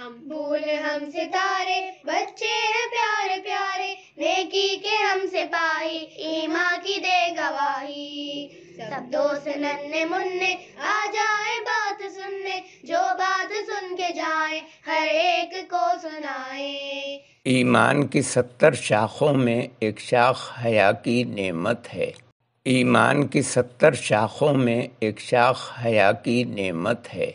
हम भूल हम सितारे बच्चे हैं प्यारे प्यारे नेकी के हम सिपाही ईमा की दे गवाही सब दोस्त नन्हे मुन्ने आ जाए बात सुनने जो बात सुन के जाए हर एक को सुनाए ईमान की सत्तर शाखों में एक शाख हया की नेमत है ईमान की सत्तर शाखों में एक शाख हया की नेमत है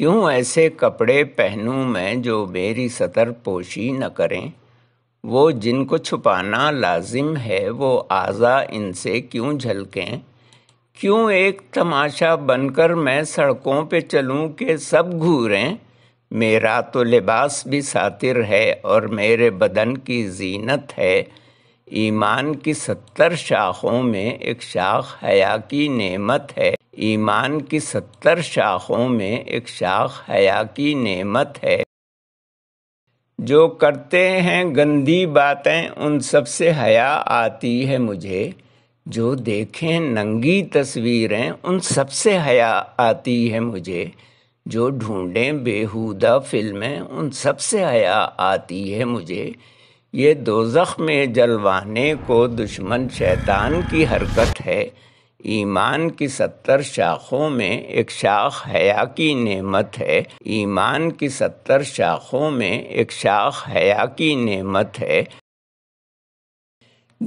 क्यों ऐसे कपड़े पहनूं मैं जो मेरी सतर पोशी न करें वो जिनको छुपाना लाजिम है वो आज़ा इनसे क्यों झलकें क्यों एक तमाशा बनकर मैं सड़कों पे चलूं के सब घूरें मेरा तो लिबास भी सातिर है और मेरे बदन की जीनत है ईमान की सत्तर शाखों में एक शाख हया की नेमत है ईमान की सत्तर शाखों में एक शाख हया की नेमत है जो करते हैं गंदी बातें उन सब से हया आती है मुझे जो देखें नंगी तस्वीरें उन सब से हया आती है मुझे जो ढूंढें बेहुदा फिल्में उन सब से हया आती है मुझे ये दोजख में जलवाने को दुश्मन शैतान की हरकत है ईमान की सत्तर शाखों में एक शाख हया की नेमत है ईमान की सत्तर शाखों में एक शाख हया की नेमत है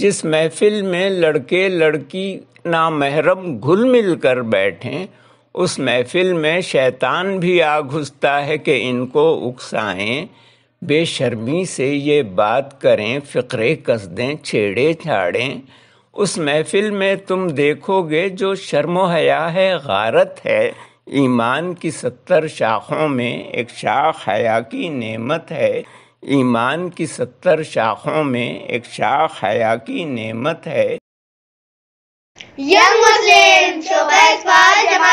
जिस महफिल में लड़के लड़की नामहरम घुल मिल कर बैठें उस महफिल में शैतान भी आ घुसता है कि इनको उकसाएं बेशर्मी से ये बात करें फ़िक्रे कसदें छेड़े छाड़ें उस महफिल में तुम देखोगे जो शर्म हया है गारत है ईमान की सत्तर शाखों में एक शाख हया की नेमत है ईमान की सत्तर शाखों में एक शाख हया की नेमत है यंग मुस्लिम